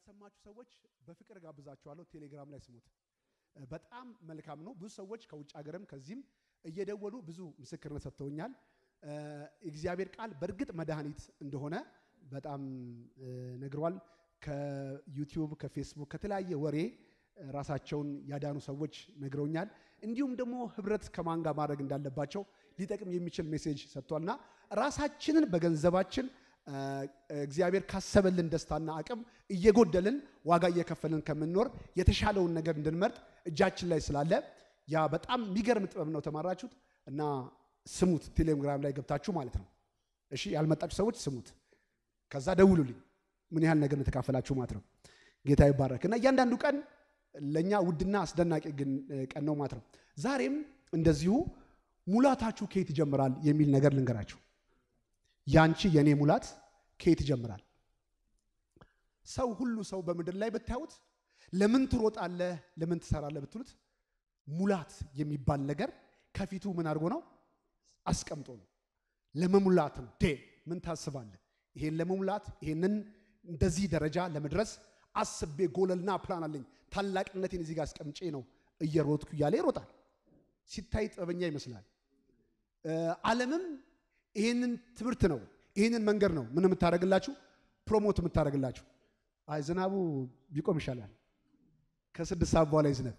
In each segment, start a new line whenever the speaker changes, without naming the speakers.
ያልሰማችሁ ሰዎች በፍቅር ጋብዛችኋለሁ። ቴሌግራም ላይ ስሙት። በጣም መልካም ነው። ብዙ ሰዎች ከውጭ ሀገርም ከዚህም እየደወሉ ብዙ ምስክርነት ሰጥተውኛል። እግዚአብሔር ቃል በእርግጥ መድኃኒት እንደሆነ በጣም ነግሯል። ከዩቲዩብ፣ ከፌስቡክ፣ ከተለያየ ወሬ ራሳቸውን ያዳኑ ሰዎች ነግረውኛል። እንዲሁም ደግሞ ህብረት ከማንጋ ማድረግ እንዳለባቸው ሊጠቅም የሚችል ሜሴጅ ሰጥቷልና ራሳችንን በገንዘባችን እግዚአብሔር ካሰበልን ደስታና አቅም እየጎደልን ዋጋ እየከፈልን ከምንኖር የተሻለውን ነገር እንድንመርጥ እጃችን ላይ ስላለ ያ በጣም የሚገርም ጥበብ ነው። ተማራችሁት እና ስሙት። ቴሌግራም ላይ ገብታችሁ ማለት ነው። እሺ ያልመጣችሁ ሰዎች ስሙት፣ ከዛ ደውሉልኝ። ምን ያህል ነገር እንደተካፈላችሁ ማለት ነው። ጌታ ይባረክ እና እያንዳንዱ ቀን ለእኛ ውድና አስደናቂ ግን ቀን ነው ማለት ነው። ዛሬም እንደዚሁ ሙላታችሁ ከየት ይጀምራል የሚል ነገር ልንገራችሁ። ያንቺ የኔ ሙላት ከየት ይጀምራል? ሰው ሁሉ ሰው በምድር ላይ ብታዩት ለምን ትሮጣለህ፣ ለምን ትሰራለህ ብትሉት ሙላት የሚባል ነገር ከፊቱ ምን አድርጎ ነው አስቀምጦ ነው። ለመሙላት ነው። ዴ ምን ታስባለህ? ይሄን ለመሙላት ይሄንን እንደዚህ ደረጃ ለመድረስ አስቤ ጎለልና ፕላን አለኝ ታላቅነቴን እዚህ ጋር አስቀምጬ ነው እየሮጥኩ እያለ ይሮጣል። ሲታይ ጥበበኛ ይመስላል። ዓለምም ይህንን ትምህርት ነው ይህንን መንገድ ነው ምን የምታደርግላችሁ ፕሮሞት የምታደርግላችሁ። አይ ዝናቡ ቢቆም ይሻላል ከስድስት ሰዓት በኋላ ይዝነብ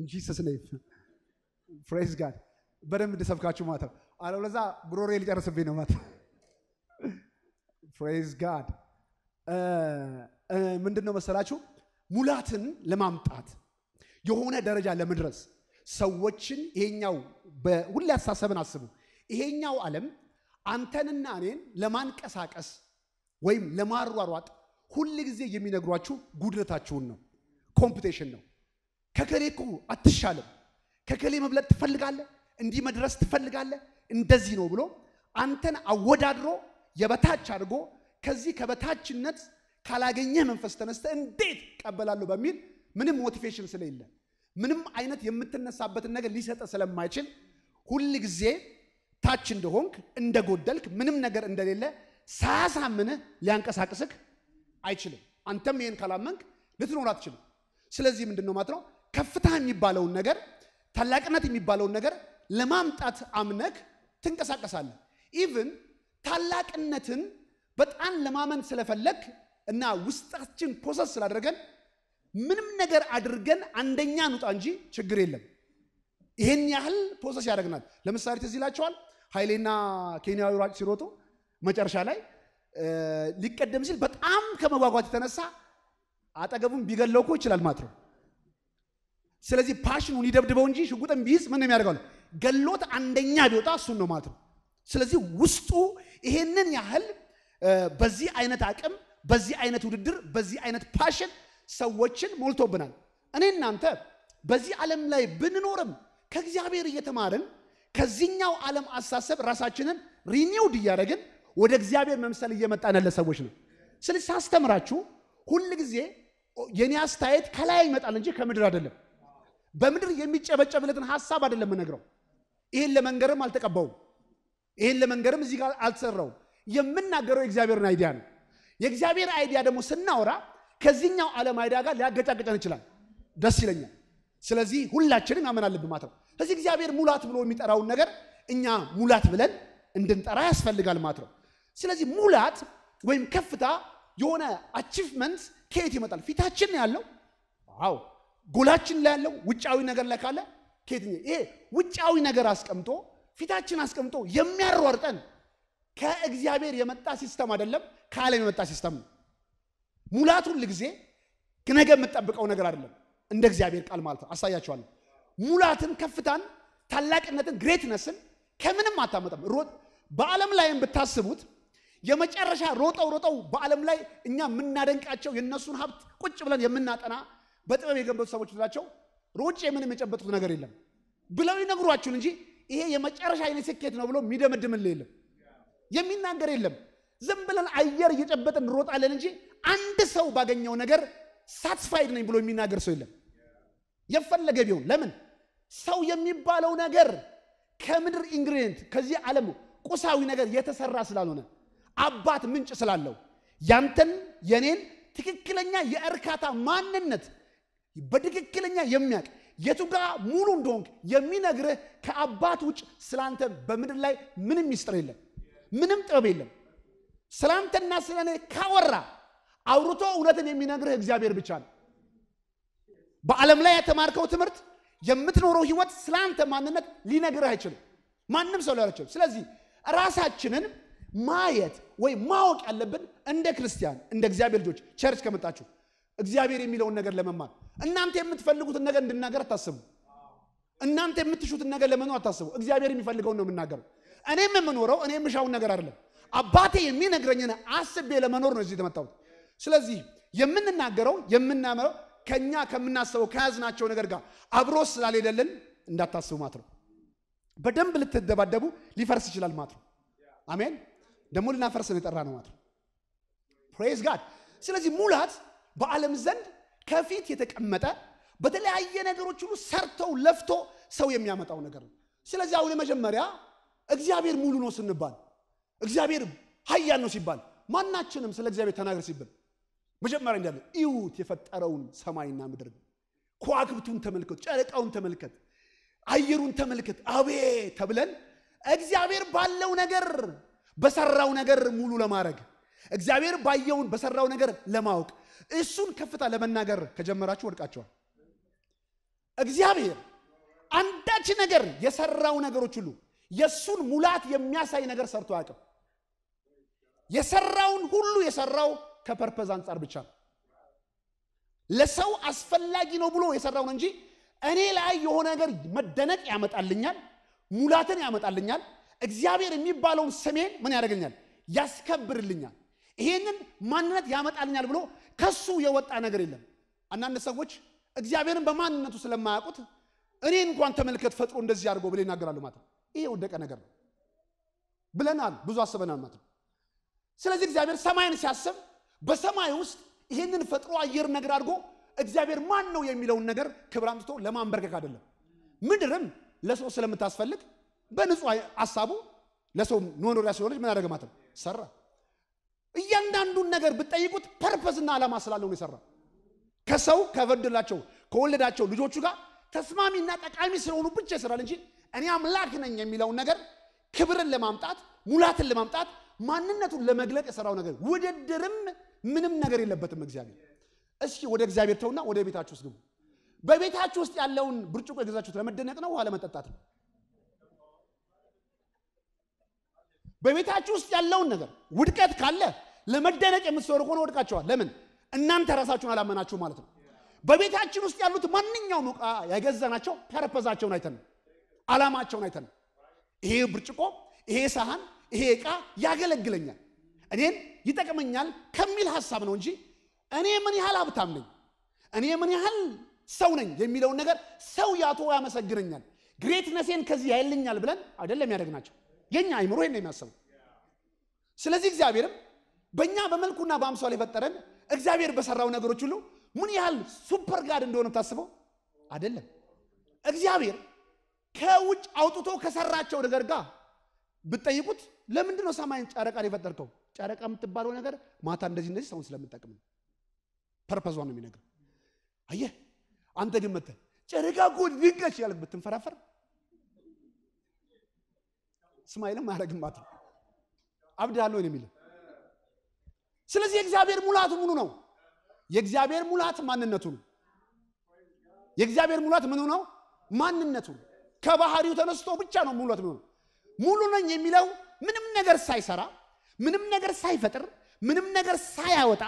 እንጂ ስስነ ፍሬዝ ጋር በደንብ እንደሰብካችሁ ማለት ነው። አለበለዛ ጉሮሬ ሊጨርስብኝ ነው ማለት ነው። ጋድ ምንድን ነው መሰላችሁ ሙላትን ለማምጣት የሆነ ደረጃ ለመድረስ ሰዎችን ይሄኛው በሁሌ አስተሳሰብን አስቡ። ይሄኛው ዓለም አንተንና እኔን ለማንቀሳቀስ ወይም ለማሯሯጥ ሁል ጊዜ የሚነግሯችሁ ጉድለታችሁን ነው። ኮምፒቴሽን ነው። ከከሌ እኮ አትሻልም፣ ከከሌ መብለጥ ትፈልጋለህ፣ እንዲህ መድረስ ትፈልጋለህ፣ እንደዚህ ነው ብሎ አንተን አወዳድሮ የበታች አድርጎ ከዚህ ከበታችነት ካላገኘህ መንፈስ ተነስተ እንዴት ቀበላለሁ በሚል ምንም ሞቲቬሽን ስለሌለ ምንም አይነት የምትነሳበትን ነገር ሊሰጠ ስለማይችል ሁል ጊዜ ታች እንደሆንክ እንደጎደልክ ምንም ነገር እንደሌለ ሳያሳምንህ ሊያንቀሳቅስክ አይችልም። አንተም ይህን ካላመንክ ልትኖር አትችልም። ስለዚህ ምንድን ነው ማለት ነው ከፍታ የሚባለውን ነገር ታላቅነት የሚባለውን ነገር ለማምጣት አምነክ ትንቀሳቀሳለህ። ኢቭን ታላቅነትን በጣም ለማመን ስለፈለግ እና ውስጣችን ፕሮሰስ ስላደረገን ምንም ነገር አድርገን አንደኛ እንውጣ እንጂ ችግር የለም። ይህን ያህል ፕሮሰስ ያደርግናል። ለምሳሌ ትዝ ይላቸዋል ኃይሌና ኬንያዊ ሯጭ ሲሮጡ መጨረሻ ላይ ሊቀደም ሲል በጣም ከመጓጓት የተነሳ አጠገቡን ቢገለው እኮ ይችላል ማለት ነው። ስለዚህ ፓሽኑን ይደብድበው እንጂ ሽጉጥን ቢይዝ ምን ነው የሚያደርገው? ገሎት አንደኛ ቢወጣ እሱን ነው ማለት ነው። ስለዚህ ውስጡ ይሄንን ያህል በዚህ አይነት አቅም፣ በዚህ አይነት ውድድር፣ በዚህ አይነት ፓሽን ሰዎችን ሞልቶብናል። እኔ እናንተ በዚህ ዓለም ላይ ብንኖርም ከእግዚአብሔር እየተማርን ከዚህኛው ዓለም አሳሰብ ራሳችንን ሪኒውድ እያደረግን ወደ እግዚአብሔር መምሰል እየመጣን ያለ ሰዎች ነው። ስለዚህ ሳስተምራችሁ ሁል ጊዜ የኔ አስተያየት ከላይ ይመጣል እንጂ ከምድር አይደለም። በምድር የሚጨበጨብለትን ሀሳብ አይደለም የምነግረው። ይህን ለመንገርም አልተቀባውም። ይህን ለመንገርም እዚህ ጋር አልተሰራውም። የምናገረው የእግዚአብሔርን አይዲያ ነው። የእግዚአብሔር አይዲያ ደግሞ ስናወራ ከዚህኛው ዓለም አይዲያ ጋር ሊያገጫገጨን ይችላል። ደስ ይለኛል። ስለዚህ ሁላችንም ያመናልብ ማለት ነው። ስለዚህ እግዚአብሔር ሙላት ብሎ የሚጠራውን ነገር እኛ ሙላት ብለን እንድንጠራ ያስፈልጋል ማለት ነው። ስለዚህ ሙላት ወይም ከፍታ የሆነ አቺቭመንት ከየት ይመጣል? ፊታችን ያለው። አዎ ጎላችን ላይ ያለው ውጫዊ ነገር ላይ ካለ ከየት ይሄ ውጫዊ ነገር አስቀምጦ ፊታችን አስቀምጦ የሚያሯርጠን ከእግዚአብሔር የመጣ ሲስተም አይደለም፣ ከዓለም የመጣ ሲስተም ነው። ሙላት ሁል ጊዜ ነገ የምጠብቀው ነገር አይደለም፣ እንደ እግዚአብሔር ቃል ማለት ነው። አሳያችኋለሁ። ሙላትን፣ ከፍታን፣ ታላቅነትን፣ ግሬትነስን ከምንም አታመጣም። በዓለም ላይም ብታስቡት የመጨረሻ ሮጠው ሮጠው በዓለም ላይ እኛ የምናደንቃቸው የእነሱን ሀብት ቁጭ ብለን የምናጠና በጥበብ የገንበቱ ሰዎች ላቸው ሮጬ ምንም የጨበጡት ነገር የለም ብለው ይነግሯችሁን እንጂ ይሄ የመጨረሻ አይነት ስኬት ነው ብሎ የሚደመድምል የለም፣ የሚናገር የለም። ዝም ብለን አየር እየጨበጥን እንሮጣለን እንጂ አንድ ሰው ባገኘው ነገር ሳትስፋይድ ነኝ ብሎ የሚናገር ሰው የለም፣ የፈለገ ቢሆን ለምን ሰው የሚባለው ነገር ከምድር ኢንግሪዲየንት ከዚህ ዓለም ቁሳዊ ነገር የተሰራ ስላልሆነ አባት ምንጭ ስላለው ያንተን የኔን ትክክለኛ የእርካታ ማንነት በትክክለኛ የሚያውቅ የቱ ጋር ሙሉ እንደሆንክ የሚነግርህ ከአባት ውጭ ስላንተ በምድር ላይ ምንም ሚስጥር የለም፣ ምንም ጥበብ የለም። ስላንተና ስለ እኔ ካወራ አውርቶ እውነትን የሚነግርህ እግዚአብሔር ብቻ ነው። በዓለም ላይ የተማርከው ትምህርት የምትኖረው ህይወት ስለ አንተ ማንነት ሊነግርህ አይችልም። ማንም ሰው ሊያር ስለዚህ ራሳችንን ማየት ወይም ማወቅ ያለብን እንደ ክርስቲያን እንደ እግዚአብሔር ልጆች ቸርች ከመጣችሁ እግዚአብሔር የሚለውን ነገር ለመማር እናንተ የምትፈልጉትን ነገር እንድናገር አታስቡ። እናንተ የምትሹትን ነገር ለመኖር አታስቡ። እግዚአብሔር የሚፈልገውን ነው የምናገረው። እኔም የምኖረው እኔ የምሻውን ነገር አይደለም። አባቴ የሚነግረኝን አስቤ ለመኖር ነው እዚህ የተመጣሁት። ስለዚህ የምንናገረው የምናምረው ከኛ ከምናስበው ከያዝናቸው ነገር ጋር አብሮ ስላልሄደልን እንዳታስቡ ማለት ነው። በደንብ ልትደባደቡ ሊፈርስ ይችላል ማለት ነው። አሜን። ደግሞ ልናፈርስ ነው የጠራ ነው ማለት ነው። ፕሬዝ ጋድ። ስለዚህ ሙላት በዓለም ዘንድ ከፊት የተቀመጠ በተለያየ ነገሮች ሁሉ ሰርተው ለፍቶ ሰው የሚያመጣው ነገር ነው። ስለዚህ አሁን የመጀመሪያ እግዚአብሔር ሙሉ ነው ስንባል፣ እግዚአብሔር ሀያል ነው ሲባል ማናችንም ስለ እግዚአብሔር ተናገር ሲብል መጀመሪያ እንዳለ እዩት የፈጠረውን ሰማይና ምድር ከዋክብቱን ተመልከት፣ ጨረቃውን ተመልከት፣ አየሩን ተመልከት። አቤ ተብለን እግዚአብሔር ባለው ነገር በሰራው ነገር ሙሉ ለማድረግ እግዚአብሔር ባየውን በሰራው ነገር ለማወቅ እሱን ከፍታ ለመናገር ከጀመራችሁ ወድቃችኋል። እግዚአብሔር አንዳች ነገር የሰራው ነገሮች ሁሉ የእሱን ሙላት የሚያሳይ ነገር ሰርቶ አያውቅም። የሰራውን ሁሉ የሰራው ከፐርፐዝ አንጻር ብቻ ነው። ለሰው አስፈላጊ ነው ብሎ የሰራውን እንጂ እኔ ላይ የሆነ ነገር መደነቅ ያመጣልኛል፣ ሙላትን ያመጣልኛል፣ እግዚአብሔር የሚባለውን ስሜን ምን ያደርግልኛል? ያስከብርልኛል፣ ይሄንን ማንነት ያመጣልኛል ብሎ ከሱ የወጣ ነገር የለም። አንዳንድ ሰዎች እግዚአብሔርን በማንነቱ ስለማያውቁት እኔ እንኳን ተመልከት ፈጥሮ እንደዚህ አድርጎ ብለ ይናገራሉ ማለት ነው። ይሄ የወደቀ ነገር ነው ብለናል፣ ብዙ አስበናል ማለት ነው። ስለዚህ እግዚአብሔር ሰማይን ሲያስብ በሰማይ ውስጥ ይህንን ፈጥሮ አየር ነገር አድርጎ እግዚአብሔር ማን ነው የሚለውን ነገር ክብር አምጥቶ ለማንበርከክ አይደለም። ምድርም ለሰው ስለምታስፈልግ በንጹህ ሀሳቡ ለሰው መኖሪያ ስለሆነች ምን አደረገማትም ሰራ። እያንዳንዱን ነገር ብትጠይቁት ፐርፐስና ዓላማ ስላለው ነው የሰራ። ከሰው ከበድላቸው ከወለዳቸው ልጆቹ ጋር ተስማሚና ጠቃሚ ስለሆኑ ብቻ ይሰራል እንጂ እኔ አምላክ ነኝ የሚለውን ነገር ክብርን ለማምጣት ሙላትን ለማምጣት ማንነቱን ለመግለጥ የሰራው ነገር ውድድርም ምንም ነገር የለበትም እግዚአብሔር። እስኪ ወደ እግዚአብሔር ተውና ወደ ቤታችሁ ውስጥ ግቡ። በቤታችሁ ውስጥ ያለውን ብርጭቆ የገዛችሁት ለመደነቅ ነው? ውሃ ለመጠጣት ነው? በቤታችሁ ውስጥ ያለውን ነገር ውድቀት ካለ ለመደነቅ የምትሰሩ ከሆነ ወድቃቸዋል። ለምን? እናንተ ራሳችሁን አላመናችሁ ማለት ነው። በቤታችን ውስጥ ያሉት ማንኛውም ዕቃ ናቸው ፐርፐዛቸውን አይተን አላማቸውን አይተን ይሄ ብርጭቆ፣ ይሄ ሳህን፣ ይሄ ዕቃ ያገለግለኛል እኔን ይጠቅመኛል ከሚል ሀሳብ ነው እንጂ እኔ ምን ያህል ሀብታም ነኝ፣ እኔ ምን ያህል ሰው ነኝ የሚለውን ነገር ሰው ያቶ ያመሰግነኛል፣ ግሬትነሴን ከዚህ ያይልኛል ብለን አይደለም ያደግናቸው። የኛ አይምሮ ይህን ነው የሚያስበው። ስለዚህ እግዚአብሔርም በእኛ በመልኩና በአምሳሉ የፈጠረን እግዚአብሔር በሰራው ነገሮች ሁሉ ምን ያህል ሱፐር ጋድ እንደሆነ ታስበው አይደለም። እግዚአብሔር ከውጭ አውጥቶ ከሰራቸው ነገር ጋር ብትጠይቁት ለምንድን ነው ሰማይን ጨረቃን የፈጠርከው ጨረቃ የምትባለው ነገር ማታ እንደዚህ እንደዚህ ሰውን ስለምጠቅም ነው። ፐርፐዟን ነው የሚነግር። አየ አንተ ግን መተ ጨረቃ እኮ ድንቀች ያለህ ብትንፈራፈር ስማይልም አያደርግም ማታ ነው። አብድሃለሁ ነው የሚልህ። ስለዚህ የእግዚአብሔር ሙላቱ ምኑ ነው? የእግዚአብሔር ሙላት ማንነቱ ነው። የእግዚአብሔር ሙላት ምኑ ነው? ማንነቱ ነው። ከባህሪው ተነስቶ ብቻ ነው ሙሉት ሙሉ ነኝ የሚለው ምንም ነገር ሳይሰራ ምንም ነገር ሳይፈጥር ምንም ነገር ሳያወጣ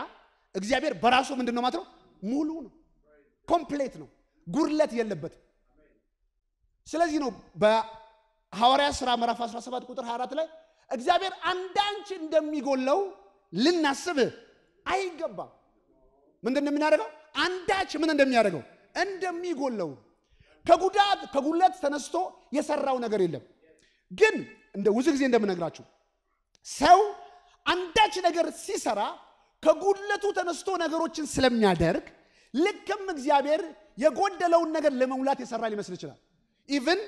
እግዚአብሔር በራሱ ምንድን ነው ማለት ሙሉ ነው፣ ኮምፕሌት ነው፣ ጉድለት የለበትም። ስለዚህ ነው በሐዋርያ ሥራ ምዕራፍ 17 ቁጥር 24 ላይ እግዚአብሔር አንዳንች እንደሚጎለው ልናስብ አይገባም። ምንድን ነው የምናደርገው? አንዳች ምን እንደሚያደርገው እንደሚጎለው ከጉዳት ከጉለት ተነስቶ የሰራው ነገር የለም። ግን እንደ ብዙ ጊዜ እንደምነግራችሁ ሰው አንዳች ነገር ሲሰራ ከጉለቱ ተነስቶ ነገሮችን ስለሚያደርግ ልክም እግዚአብሔር የጎደለውን ነገር ለመሙላት የሰራ ሊመስል ይችላል። ኢቭን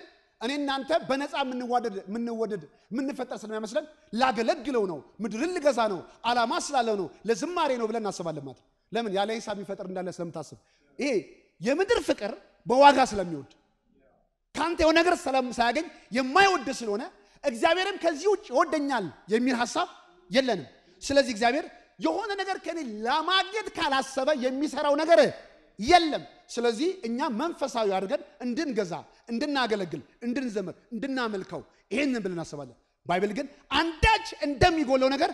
እኔ እናንተ በነፃ የምንወደድ የምንፈጠር ስለሚያመስለን ላገለግለው ነው፣ ምድርን ልገዛ ነው፣ ዓላማ ስላለው ነው፣ ለዝማሬ ነው ብለን እናስባለን ማለት ነው። ለምን ያለ ሂሳብ የሚፈጥር እንዳለ ስለምታስብ ይሄ የምድር ፍቅር በዋጋ ስለሚወድ ከአንተ የሆነ ነገር ሳያገኝ የማይወድ ስለሆነ እግዚአብሔርም ከዚህ ውጭ ይወደኛል የሚል ሀሳብ የለንም። ስለዚህ እግዚአብሔር የሆነ ነገር ከኔ ለማግኘት ካላሰበ የሚሰራው ነገር የለም። ስለዚህ እኛ መንፈሳዊ አድርገን እንድንገዛ፣ እንድናገለግል፣ እንድንዘምር፣ እንድናመልከው ይህንን ብለን እናስባለን። ባይብል ግን አንዳች እንደሚጎለው ነገር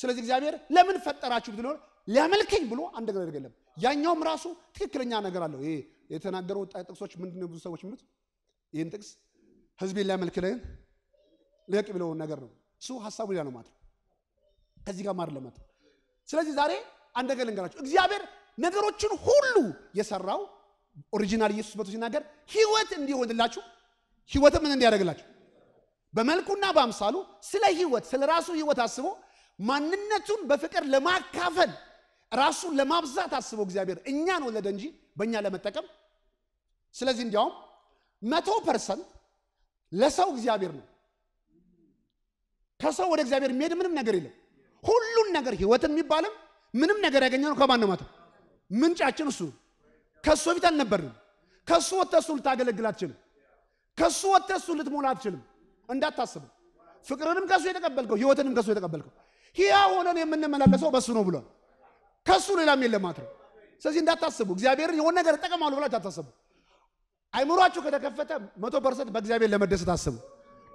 ስለዚህ እግዚአብሔር ለምን ፈጠራችሁ ብትኖር ሊያመልከኝ ብሎ አንድ ነገር አይደለም። ያኛውም ራሱ ትክክለኛ ነገር አለው። ይሄ የተናገረው ጥቅሶች ምንድን ብዙ ሰዎች የሚሉት ይህን ጥቅስ ህዝቤን ሊያመልክልህን ልቀቅ ብለውን ነገር ነው። እሱ ሀሳቡ ሌላ ነው ማለት ነው። ከዚህ ጋር ማር ለመት ስለዚህ ዛሬ አንድ ነገር ልንገራችሁ። እግዚአብሔር ነገሮችን ሁሉ የሰራው ኦሪጂናል ኢየሱስ በቶ ሲናገር ህይወት እንዲሆንላችሁ ህይወትም ምን እንዲያደርግላችሁ በመልኩና በአምሳሉ ስለ ህይወት ስለ ራሱ ህይወት አስቦ ማንነቱን በፍቅር ለማካፈል ራሱን ለማብዛት አስቦ እግዚአብሔር እኛን ወለደ እንጂ በእኛ ለመጠቀም ስለዚህ እንዲያውም መቶ ፐርሰንት ለሰው እግዚአብሔር ነው ከሰው ወደ እግዚአብሔር የሚሄድ ምንም ነገር የለም። ሁሉን ነገር ህይወትን የሚባልም ምንም ነገር ነው ከማን ነው? ምንጫችን እሱ። ከሱ በፊት አልነበርንም። ከሱ ወጥተህ እሱ ልታገለግል አትችልም። ከሱ ወጥተህ እሱ ልትሞላ አትችልም። እንዳታስበው። ፍቅርንም ከሱ የተቀበልከው ህይወትንም ከሱ የተቀበልከው ሕያው ሆነን የምንመላለሰው በሱ ነው ብሏል። ከሱ ሌላም የለም ማለት ነው። ስለዚህ እንዳታስቡ፣ እግዚአብሔርን የሆነ ነገር እጠቀማለሁ ብላችሁ አታስቡ። አይምሯችሁ ከተከፈተ መቶ ፐርሰንት በእግዚአብሔር ለመደሰት አስቡ።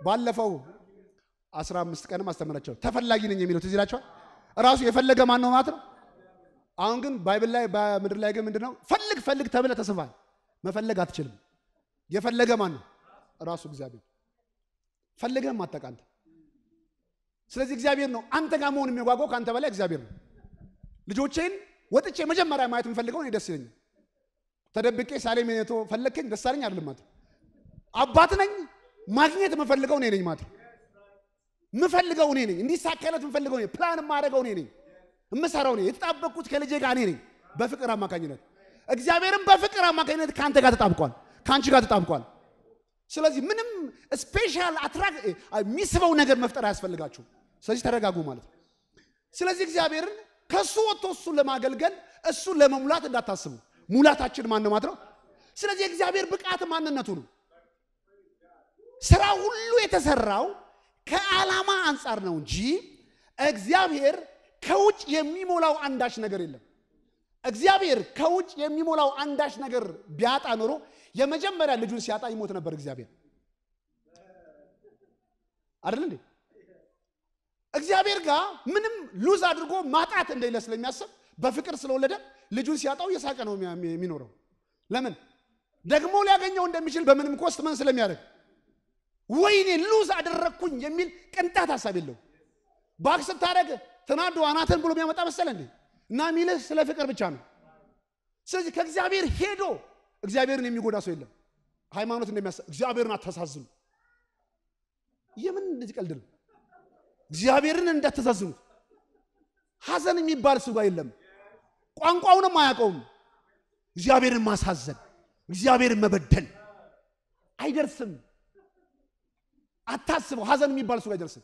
ባለፈው አስራ አምስት ቀንም አስተምራቸው ተፈላጊ ነኝ የሚለው ትዝ ይላቸዋል። ራሱ የፈለገ ማን ነው ማለት ነው። አሁን ግን ባይብል ላይ በምድር ላይ ግን ምንድነው ፈልግ ፈልግ ተብለ ተስፋል። መፈለግ አትችልም። የፈለገ ማን ነው? ራሱ እግዚአብሔር ፈልገህም አታውቅ። ስለዚህ እግዚአብሔር ነው አንተ ጋር መሆን የሚጓጓው፣ ከአንተ በላይ እግዚአብሔር ነው። ልጆቼን ወጥቼ መጀመሪያ ማየት የምፈልገው እኔ ደስ ይለኛል። ተደብቄ ሳሌም ፈለግከኝ ደስ አለኝ አይደለም ማለት አባት ነኝ ማግኘት የምፈልገው እኔ ነኝ ማለት ምፈልገው እኔ ነኝ። እንዲሳካለት ምፈልገው እኔ ፕላን ማድረገው እኔ ነኝ። የምሰራው እኔ የተጣበቅኩት ከልጄ ጋር እኔ ነኝ። በፍቅር አማካኝነት እግዚአብሔርም በፍቅር አማካኝነት ከአንተ ጋር ተጣብቋል፣ ከአንቺ ጋር ተጣብቋል። ስለዚህ ምንም ስፔሻል አትራክ የሚስበው ነገር መፍጠር አያስፈልጋችሁ። ስለዚህ ተረጋጉ ማለት ነው። ስለዚህ እግዚአብሔርን ከእሱ ወጥቶ እሱን ለማገልገል እሱን ለመሙላት እንዳታስቡ። ሙላታችን ማን ነው ማለት ነው። ስለዚህ እግዚአብሔር ብቃት ማንነቱ ነው። ስራ ሁሉ የተሰራው ከዓላማ አንጻር ነው እንጂ እግዚአብሔር ከውጭ የሚሞላው አንዳች ነገር የለም። እግዚአብሔር ከውጭ የሚሞላው አንዳች ነገር ቢያጣ ኖሮ የመጀመሪያ ልጁን ሲያጣ ይሞት ነበር። እግዚአብሔር አይደል እንዴ? እግዚአብሔር ጋር ምንም ሉዝ አድርጎ ማጣት እንደሌለ ስለሚያስብ በፍቅር ስለወለደ ልጁን ሲያጣው እየሳቀ ነው የሚኖረው። ለምን ደግሞ ሊያገኘው እንደሚችል በምንም ኮስት መን ስለሚያደርግ ወይኔ ሉዝ አደረግኩኝ የሚል ቅንጣት ሀሳብ የለው። ባክ ስታደረግ ተናዶ አናተን ብሎ የሚያመጣ መሰለ እንዴ? እና የሚልህ ስለ ፍቅር ብቻ ነው። ስለዚህ ከእግዚአብሔር ሄዶ እግዚአብሔርን የሚጎዳ ሰው የለም። ሃይማኖት እንደሚያስ እግዚአብሔርን አታሳዝኑ። የምን እንደዚህ ቀልድ ነው? እግዚአብሔርን እንዳታሳዝኑት። ሀዘን የሚባል ስጋ የለም። ቋንቋውንም አያውቀውም። እግዚአብሔርን ማሳዘን፣ እግዚአብሔርን መበደል አይደርስም። አታስበው። ሀዘን የሚባል እሱ ላይ አይደርስም።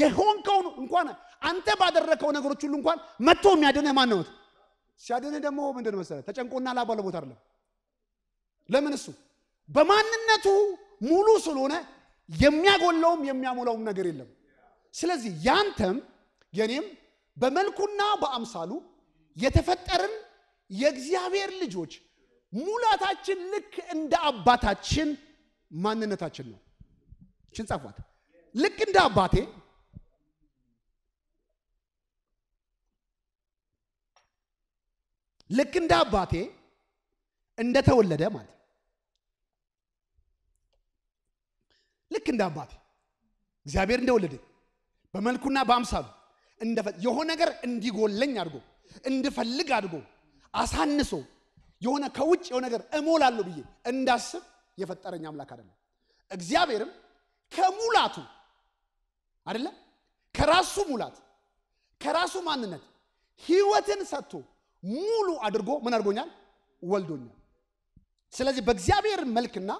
የሆንከውን እንኳን አንተ ባደረከው ነገሮች ሁሉ እንኳን መጥቶ የሚያድንህ ማን ሲያድንህ ደግሞ ምንድን መሰለ ተጨንቆና ላባለ ቦታ አይደለም። ለምን እሱ በማንነቱ ሙሉ ስለሆነ የሚያጎላውም የሚያሞላውም ነገር የለም። ስለዚህ ያንተም የኔም በመልኩና በአምሳሉ የተፈጠርን የእግዚአብሔር ልጆች ሙላታችን ልክ እንደ አባታችን ማንነታችን ነው። ችን ጻፏት። ልክ እንደ አባቴ ልክ እንደ አባቴ እንደተወለደ ማለት ልክ እንደ አባቴ እግዚአብሔር እንደወለደ በመልኩና በአምሳሉ የሆነ ነገር እንዲጎለኝ አድርጎ እንድፈልግ አድርጎ አሳንሶ የሆነ ከውጭ የሆነ ነገር እሞላለሁ ብዬ እንዳስብ የፈጠረኝ አምላክ አይደለም። እግዚአብሔርም ከሙላቱ አይደለም ከራሱ ሙላት ከራሱ ማንነት ህይወትን ሰጥቶ ሙሉ አድርጎ ምን አድርጎኛል? ወልዶኛል። ስለዚህ በእግዚአብሔር መልክና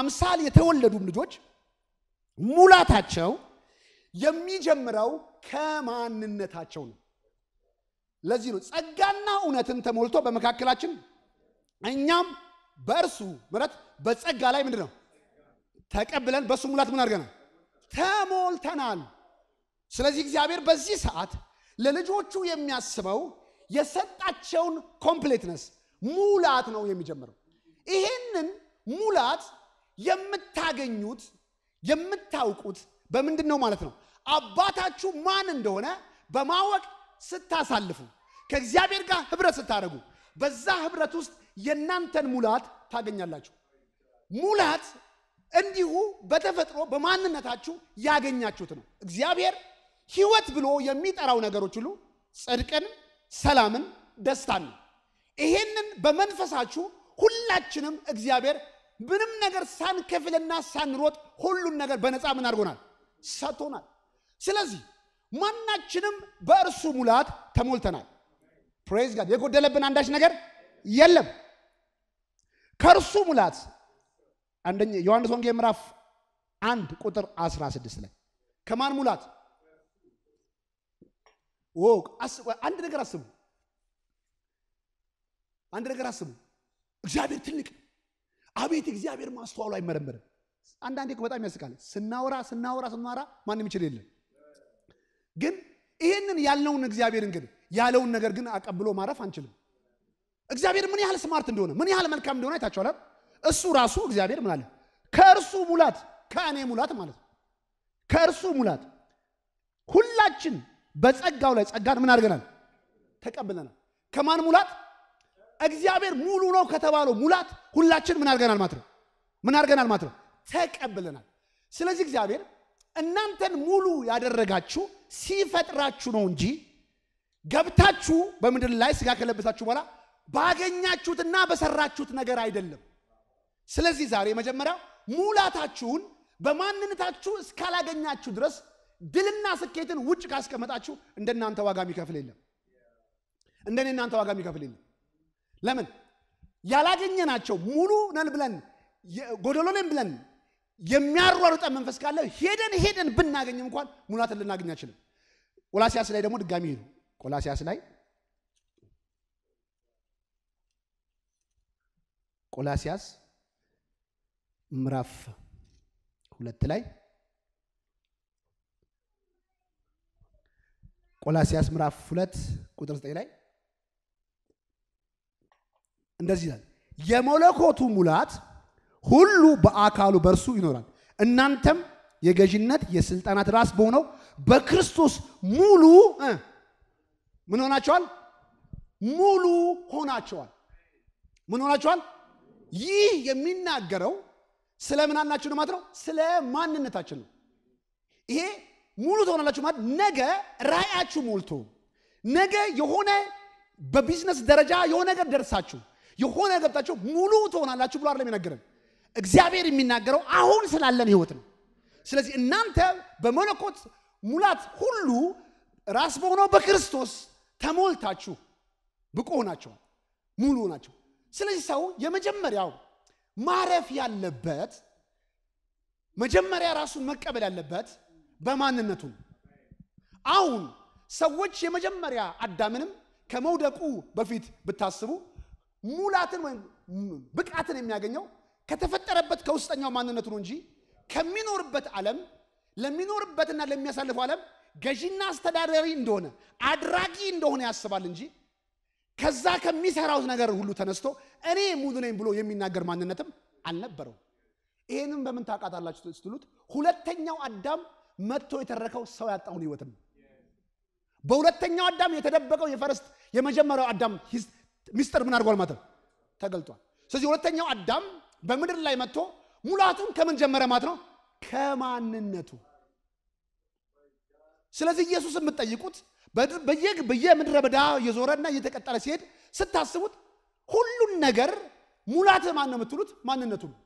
አምሳል የተወለዱም ልጆች ሙላታቸው የሚጀምረው ከማንነታቸው ነው። ለዚህ ነው ጸጋና እውነትን ተሞልቶ በመካከላችን እኛም በእርሱ ምረት በጸጋ ላይ ምንድን ነው ተቀብለን በእሱ ሙላት ምን አድርገናል? ተሞልተናል። ስለዚህ እግዚአብሔር በዚህ ሰዓት ለልጆቹ የሚያስበው የሰጣቸውን ኮምፕሌትነስ ሙላት ነው የሚጀምረው። ይህንን ሙላት የምታገኙት የምታውቁት በምንድን ነው ማለት ነው? አባታችሁ ማን እንደሆነ በማወቅ ስታሳልፉ፣ ከእግዚአብሔር ጋር ህብረት ስታደርጉ፣ በዛ ህብረት ውስጥ የእናንተን ሙላት ታገኛላችሁ። ሙላት እንዲሁ በተፈጥሮ በማንነታችሁ ያገኛችሁት ነው። እግዚአብሔር ሕይወት ብሎ የሚጠራው ነገሮች ሁሉ ጽድቅን፣ ሰላምን፣ ደስታን ነው። ይሄንን በመንፈሳችሁ ሁላችንም እግዚአብሔር ምንም ነገር ሳንከፍልና ሳንሮጥ ሁሉን ነገር በነፃ ምን አድርጎናል? ሰጥቶናል። ስለዚህ ማናችንም በእርሱ ሙላት ተሞልተናል። ፕሬዝ ጋድ የጎደለብን አንዳች ነገር የለም። ከእርሱ ሙላት አንደኛ ዮሐንስ ወንጌል ምዕራፍ አንድ ቁጥር 16 ላይ ከማን ሙላት ወቅ አንድ ነገር አስቡ። አንድ ነገር አስቡ። እግዚአብሔር ትልቅ አቤት እግዚአብሔር ማስተዋሉ አይመረመርም። አንዳንዴ በጣም ያስቃል። ስናወራ ስናወራ ስናወራ ማን የሚችል የለም። ግን ይሄንን ያለውን እግዚአብሔር እንግዲህ ያለውን ነገር ግን አቀብሎ ማረፍ አንችልም። እግዚአብሔር ምን ያህል ስማርት እንደሆነ ምን ያህል መልካም እንደሆነ አይታችኋል። እሱ ራሱ እግዚአብሔር ምን አለ? ከእርሱ ሙላት ከእኔ ሙላት ማለት ነው። ከእርሱ ሙላት ሁላችን በጸጋው ላይ ጸጋን ምን አድርገናል? ተቀብለናል። ከማን ሙላት? እግዚአብሔር ሙሉ ነው ከተባለው ሙላት ሁላችን ምን አድርገናል ማለት ነው? ምን አድርገናል ማለት ነው? ተቀብለናል። ስለዚህ እግዚአብሔር እናንተን ሙሉ ያደረጋችሁ ሲፈጥራችሁ ነው እንጂ ገብታችሁ በምድር ላይ ስጋ ከለበሳችሁ በኋላ ባገኛችሁትና በሰራችሁት ነገር አይደለም። ስለዚህ ዛሬ መጀመሪያ ሙላታችሁን በማንነታችሁ እስካላገኛችሁ ድረስ ድልና ስኬትን ውጭ ካስቀመጣችሁ እንደናንተ ዋጋ የሚከፍል የለም። እንደኔ እናንተ ዋጋ የሚከፍል የለም። ለምን ያላገኘናቸው ሙሉ ነን ብለን ጎደሎ ነን ብለን የሚያሯሩጠን መንፈስ ካለ ሄደን ሄደን ብናገኝ እንኳን ሙላትን ልናገኝ አችልም ቆላሲያስ ላይ ደግሞ ድጋሚ ሄዱ። ቆላሲያስ ላይ ቆላሲያስ ምዕራፍ ሁለት ላይ ቆላሲያስ ምዕራፍ ሁለት ቁጥር ዘጠኝ ላይ እንደዚህ ይላል፣ የመለኮቱ ሙላት ሁሉ በአካሉ በእርሱ ይኖራል። እናንተም የገዥነት የስልጣናት ራስ በሆነው በክርስቶስ ሙሉ ምን ሆናቸዋል? ሙሉ ሆናቸዋል። ምን ሆናቸዋል? ይህ የሚናገረው ስለ ምን አልናችሁ ነው ማለት ነው ስለ ማንነታችን ነው ይሄ ሙሉ ትሆናላችሁ ማለት ነገ ራእያችሁ ሞልቶ ነገ የሆነ በቢዝነስ ደረጃ የሆነ ነገር ደርሳችሁ የሆነ ነገር ገብታችሁ ሙሉ ትሆናላችሁ ብሎ አይደለም የነገረን እግዚአብሔር የሚናገረው አሁን ስላለን ህይወት ነው ስለዚህ እናንተ በመለኮት ሙላት ሁሉ ራስ በሆነው በክርስቶስ ተሞልታችሁ ብቁ ሆናቸዋል ሙሉ ሆናችሁ። ስለዚህ ሰው የመጀመሪያው ማረፍ ያለበት መጀመሪያ ራሱን መቀበል ያለበት በማንነቱ ነው። አሁን ሰዎች የመጀመሪያ አዳምንም ከመውደቁ በፊት ብታስቡ ሙላትን ወይም ብቃትን የሚያገኘው ከተፈጠረበት ከውስጠኛው ማንነቱ ነው እንጂ ከሚኖርበት ዓለም ለሚኖርበትና ለሚያሳልፈው ዓለም ገዢና አስተዳዳሪ እንደሆነ አድራጊ እንደሆነ ያስባል እንጂ ከዛ ከሚሰራው ነገር ሁሉ ተነስቶ እኔ ሙሉ ነኝ ብሎ የሚናገር ማንነትም አልነበረው። ይህንም በምን ታውቃታላችሁ ስትሉት ሁለተኛው አዳም መጥቶ የተረከው ሰው ያጣውን ነው። በሁለተኛው አዳም የተደበቀው የፈረስት የመጀመሪያው አዳም ሚስጥር ምን አድርጓል ማለት ተገልጧል። ስለዚህ ሁለተኛው አዳም በምድር ላይ መጥቶ ሙላቱን ከምን ጀመረ ማለት ነው? ከማንነቱ። ስለዚህ ኢየሱስ የምትጠይቁት በየምድረ በዳ እየዞረና እየተቀጠለ ሲሄድ ስታስቡት ሁሉን ነገር ሙላት ማን ነው የምትሉት? ማንነቱ ነው።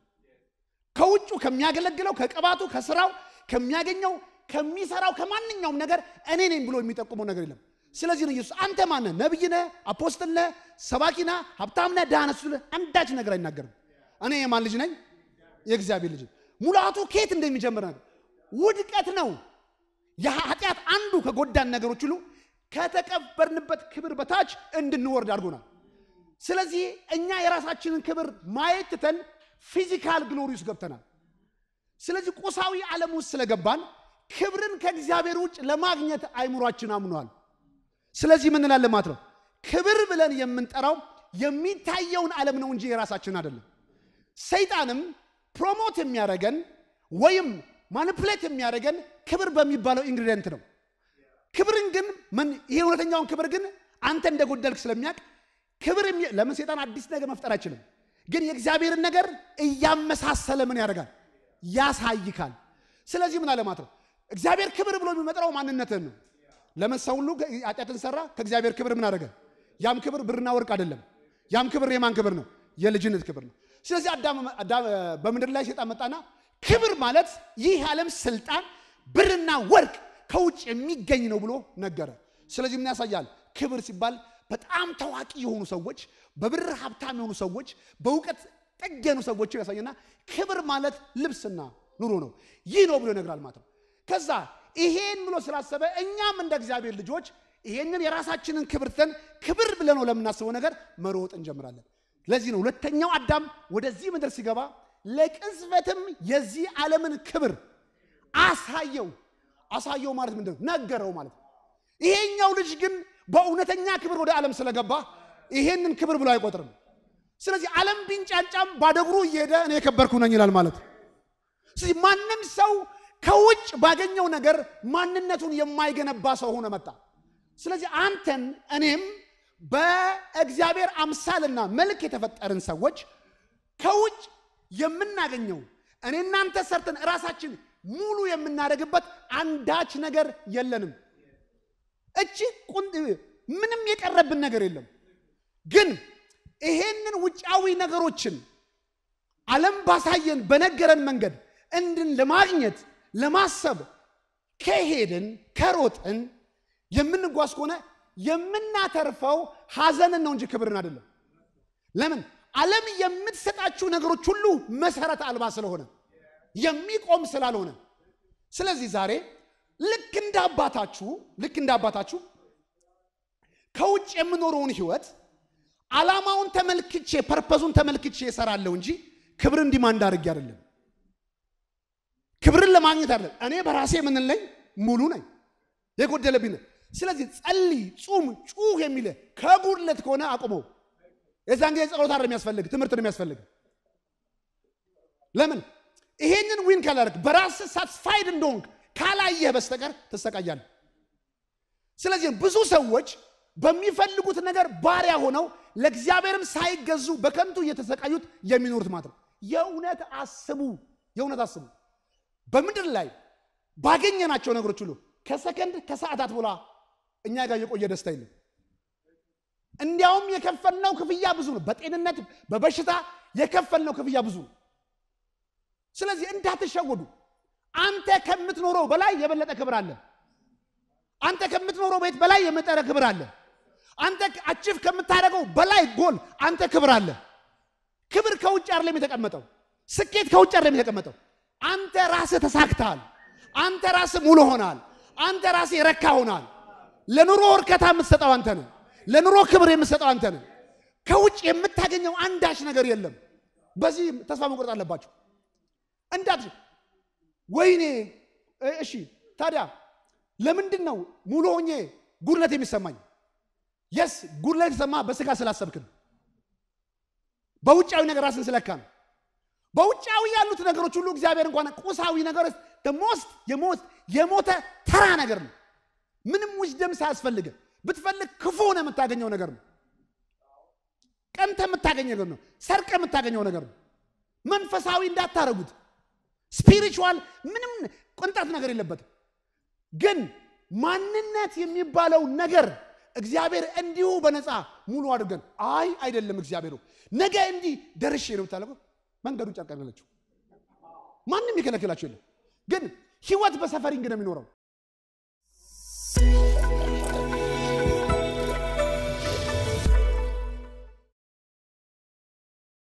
ከውጩ ከሚያገለግለው ከቅባቱ፣ ከስራው፣ ከሚያገኘው፣ ከሚሰራው ከማንኛውም ነገር እኔ ነኝ ብሎ የሚጠቁመው ነገር የለም። ስለዚህ ነው ኢየሱስ አንተ ማነ? ነቢይ ነ? አፖስትል ነ? ሰባኪ ነ? ሀብታም ነ? ድሃ ነህ? አንዳች ነገር አይናገርም። እኔ የማን ልጅ ነኝ? የእግዚአብሔር ልጅ። ሙላቱ ከየት እንደሚጀምር ነገር ውድቀት ነው። የኃጢአት አንዱ ከጎዳን ነገሮች ሁሉ ከተቀበርንበት ክብር በታች እንድንወርድ አድርጎናል። ስለዚህ እኛ የራሳችንን ክብር ማየት ትተን ፊዚካል ግሎሪ ውስጥ ገብተናል። ስለዚህ ቁሳዊ ዓለም ውስጥ ስለገባን ክብርን ከእግዚአብሔር ውጭ ለማግኘት አይምሯችን አምኗል። ስለዚህ ምን እንላለን ማለት ነው? ክብር ብለን የምንጠራው የሚታየውን ዓለም ነው እንጂ የራሳችን አይደለም። ሰይጣንም ፕሮሞት የሚያደርገን ወይም ማኒፕሌት የሚያደርገን ክብር በሚባለው ኢንግሪዲየንት ነው። ክብርን ግን ይሄ እውነተኛውን ክብር ግን አንተ እንደጎደልክ ስለሚያውቅ ክብር ለምን ሴጣን አዲስ ነገር መፍጠር አይችልም። ግን የእግዚአብሔርን ነገር እያመሳሰለ ምን ያደርጋል? ያሳይካል። ስለዚህ ምን አለ ማለት ነው እግዚአብሔር ክብር ብሎ የሚመጥረው ማንነትህን ነው። ለምን ሰው ሁሉ ኃጢአትን ሰራ፣ ከእግዚአብሔር ክብር ምን አደረገ? ያም ክብር ብርና ወርቅ አይደለም። ያም ክብር የማን ክብር ነው? የልጅነት ክብር ነው። ስለዚህ በምድር ላይ ሴጣን መጣና ክብር ማለት ይህ ዓለም ስልጣን ብርና ወርቅ ከውጭ የሚገኝ ነው ብሎ ነገረ። ስለዚህ ምን ያሳያል? ክብር ሲባል በጣም ታዋቂ የሆኑ ሰዎች፣ በብር ሀብታም የሆኑ ሰዎች፣ በእውቀት ጥግ የሆኑ ሰዎች ያሳየና ክብር ማለት ልብስና ኑሮ ነው። ይህ ነው ብሎ ይነግራል ማለት ነው። ከዛ ይሄን ብሎ ስላሰበ እኛም እንደ እግዚአብሔር ልጆች ይሄንን የራሳችንን ክብር ትተን ክብር ብለነው ለምናስበው ነገር መሮጥ እንጀምራለን። ለዚህ ነው ሁለተኛው አዳም ወደዚህ ምድር ሲገባ ለቅጽበትም የዚህ ዓለምን ክብር አሳየው። አሳየው ማለት ምንድን ነው? ነገረው ማለት ነው። ይሄኛው ልጅ ግን በእውነተኛ ክብር ወደ ዓለም ስለገባ ይሄንን ክብር ብሎ አይቆጥርም። ስለዚህ ዓለም ቢንጫጫም ባደብሩ እየሄደ እኔ የከበርኩ ነኝ ይላል ማለት ስለዚህ ማንም ሰው ከውጭ ባገኘው ነገር ማንነቱን የማይገነባ ሰው ሆነ መጣ። ስለዚህ አንተን እኔም በእግዚአብሔር አምሳልና መልክ የተፈጠርን ሰዎች ከውጭ የምናገኘው እኔ እናንተ ሰርተን ራሳችን ሙሉ የምናደርግበት አንዳች ነገር የለንም። እቺ ምንም የቀረብን ነገር የለም። ግን ይሄንን ውጫዊ ነገሮችን ዓለም ባሳየን በነገረን መንገድ እንድን ለማግኘት ለማሰብ ከሄድን ከሮጥን የምንጓዝ ከሆነ የምናተርፈው ሀዘንን ነው እንጂ ክብርን አይደለም። ለምን? ዓለም የምትሰጣችሁ ነገሮች ሁሉ መሰረት አልባ ስለሆነ የሚቆም ስላልሆነ ስለዚህ ዛሬ ልክ እንደ አባታችሁ ልክ እንደ አባታችሁ ከውጭ የምኖረውን ህይወት አላማውን ተመልክቼ ፐርፐዙን ተመልክቼ እሰራለሁ እንጂ ክብር እንዲማንድ አድርጌ አይደለም። ክብርን ለማግኘት አይደለም። እኔ በራሴ ምን ነኝ? ሙሉ ነኝ። የጎደለብኝ ነኝ። ስለዚህ ጸልይ፣ ጹም፣ ጩህ የሚለ ከጉድለት ከሆነ አቁመው። የዛን ጊዜ ጸሎት አይደለም የሚያስፈልግ፣ ትምህርት ነው የሚያስፈልግ። ለምን ይሄንን ዊን ካላደረግ በራስ ሳትስፋይድ እንደሆንክ ካላየህ በስተቀር ትሰቃያለህ። ስለዚህ ብዙ ሰዎች በሚፈልጉት ነገር ባሪያ ሆነው ለእግዚአብሔርም ሳይገዙ በከንቱ እየተሰቃዩት የሚኖሩት ማለት ነው። የእውነት አስቡ፣ የእውነት አስቡ። በምድር ላይ ባገኘናቸው ነገሮች ሁሉ ከሰከንድ ከሰዓታት በኋላ እኛ ጋር የቆየ ደስታ የለም። እንዲያውም የከፈልነው ክፍያ ብዙ ነው። በጤንነት በበሽታ የከፈልነው ክፍያ ብዙ ነው። ስለዚህ እንዳትሸወዱ። አንተ ከምትኖረው በላይ የበለጠ ክብር አለ። አንተ ከምትኖረው ቤት በላይ የመጠረ ክብር አለ። አንተ አቺፍ ከምታደርገው በላይ ጎል አንተ ክብር አለ። ክብር ከውጭ አይደለም የተቀመጠው። ስኬት ከውጭ አይደለም የተቀመጠው። አንተ ራስህ ተሳክተሃል። አንተ ራስህ ሙሉ ሆናል። አንተ ራስህ የረካ ሆናል። ለኑሮ እርከታ የምትሰጠው አንተ ነህ። ለኑሮ ክብር የምትሰጠው አንተ ነህ። ከውጭ የምታገኘው አንዳች ነገር የለም። በዚህ ተስፋ መቁረጥ አለባቸው። እንዳት ወይኔ እሺ ታዲያ ለምንድን ነው ሙሉ ሆኜ ጉድለት የሚሰማኝ? የስ ጉድለት የተሰማ በስጋ ስላሰብክን በውጫዊ ነገር ራስን ስለካን በውጫዊ ያሉት ነገሮች ሁሉ እግዚአብሔር እንኳን ቁሳዊ ነገር ሞስት የሞት የሞተ ተራ ነገር ነው። ምንም ውጅደም ሳያስፈልግ ብትፈልግ ክፉ ሆነ የምታገኘው ነገር ነው። ቀንተ የምታገኘው ነገር ነው። ሰርቀ የምታገኘው ነገር ነው። መንፈሳዊ እንዳታረጉት ስፒሪቹዋል ምንም ቅንጣት ነገር የለበትም። ግን ማንነት የሚባለው ነገር እግዚአብሔር እንዲሁ በነፃ ሙሉ አድርገን አይ አይደለም እግዚአብሔሩ ነገ እንዲህ ደርሼ ነው የምታለቀው። መንገዱን ጨርቅ ማንም የከለክላቸው የለም። ግን ህይወት በሰፈሪንግ ነው የሚኖረው።